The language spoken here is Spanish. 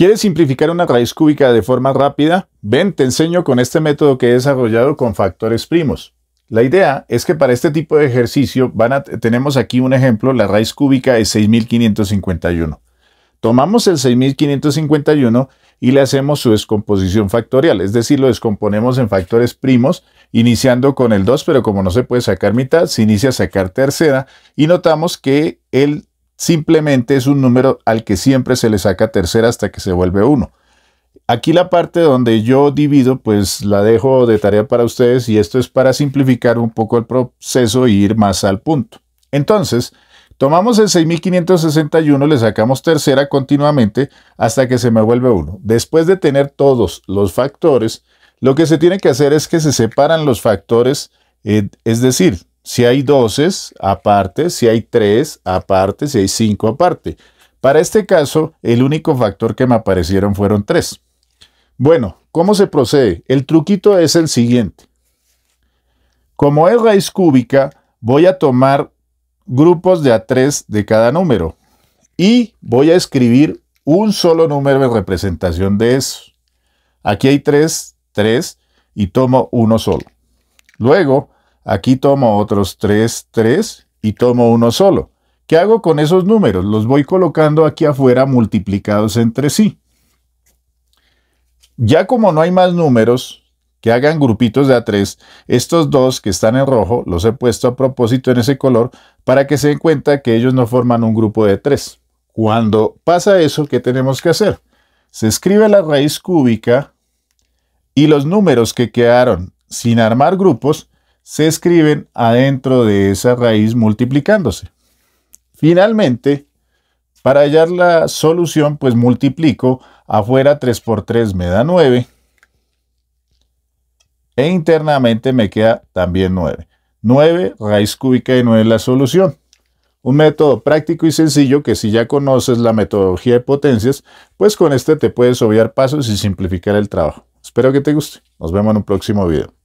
¿Quieres simplificar una raíz cúbica de forma rápida? Ven, te enseño con este método que he desarrollado con factores primos. La idea es que para este tipo de ejercicio tenemos aquí un ejemplo, la raíz cúbica es 6551. Tomamos el 6551 y le hacemos su descomposición factorial, es decir, lo descomponemos en factores primos, iniciando con el 2, pero como no se puede sacar mitad, se inicia a sacar tercera y notamos que el Simplemente es un número al que siempre se le saca tercera hasta que se vuelve uno. Aquí la parte donde yo divido, pues la dejo de tarea para ustedes y esto es para simplificar un poco el proceso e ir más al punto. Entonces, Tomamos el 6561, le sacamos tercera continuamente hasta que se me vuelve 1. Después de tener todos los factores, lo que se tiene que hacer es que se separan los factores, eh, es decir, si hay 12 aparte, si hay tres, aparte, si hay cinco, aparte. Para este caso, el único factor que me aparecieron fueron tres. Bueno, ¿cómo se procede? El truquito es el siguiente. Como es raíz cúbica, voy a tomar grupos de a tres de cada número y voy a escribir un solo número de representación de eso. Aquí hay tres, tres, y tomo uno solo. Luego, Aquí tomo otros 3, 3 y tomo uno solo. ¿Qué hago con esos números? Los voy colocando aquí afuera multiplicados entre sí. Ya como no hay más números que hagan grupitos de A3, estos dos que están en rojo los he puesto a propósito en ese color para que se den cuenta que ellos no forman un grupo de 3. Cuando pasa eso, ¿qué tenemos que hacer? Se escribe la raíz cúbica y los números que quedaron sin armar grupos se escriben adentro de esa raíz multiplicándose. Finalmente, para hallar la solución, pues multiplico afuera 3 por 3 me da 9 e internamente me queda también 9. 9 raíz cúbica de 9 es la solución. Un método práctico y sencillo que si ya conoces la metodología de potencias, pues con este te puedes obviar pasos y simplificar el trabajo. Espero que te guste. Nos vemos en un próximo video.